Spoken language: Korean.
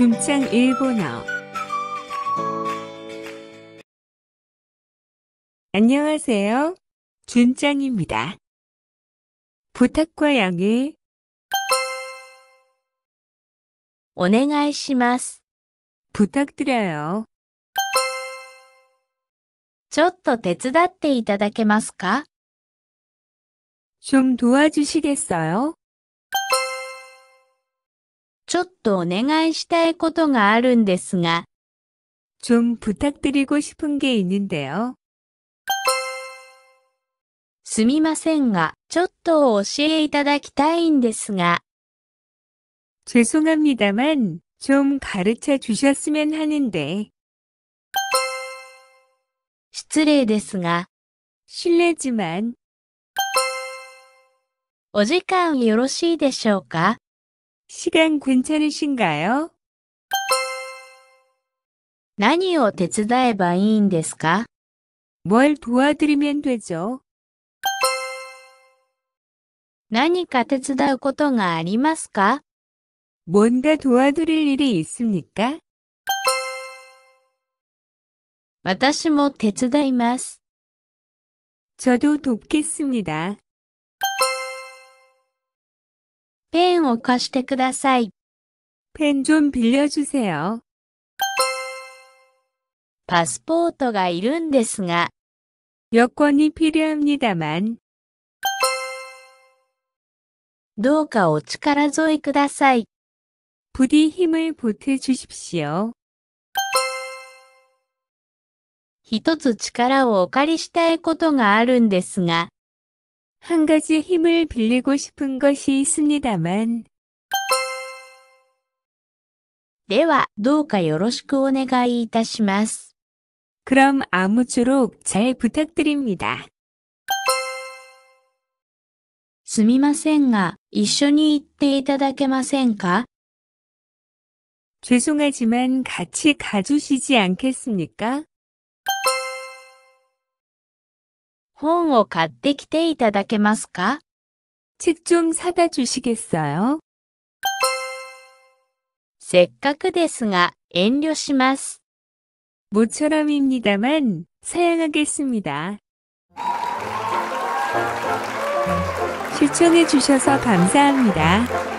중창 일본어 안녕하세요. 준짱입니다. 부탁과 양해 お願いします. 부탁드려요. ちょっと手伝っていただけますか?좀 도와주시겠어요? ちょっとお願いしたいことがあるんですが。좀부탁드리고싶은게있는데 요。 すみませんが、ちょっと教えいただきたいんですが。죄송합니다만좀가르쳐주셨으면하는 데。 失礼ですが。실례지 만。 お時間よろしいでしょうか 시간 괜찮으신가요? 何を手伝えばいいんですか뭘 도와드리면 되죠? 何か手伝うことがありますか 뭔가 도와드릴 일이 있습니까? 私も手伝います。 저도 돕겠습니다. ペンを貸してください。ペン좀빌려주세 요。 パスポートがいるんですが、여권이필요합니다만どうかお力添えください。부디힘을보태주십시 오。 一つ力をお借りしたいことがあるんですが、한 가지 힘을 빌리고 싶은 것이 있습니다만. では、どうかよろしくお願いいたします。 그럼 아무쪼록 잘 부탁드립니다. すみませんが、一緒に行っていただけませんか 죄송하지만 같이 가주시지 않겠습니까? 本を買ってきていただけますか책 좀 사다 주시겠어요? せっかくですが遠慮します。 모처럼입니다만 사양하겠습니다. 시청해 주셔서 감사합니다.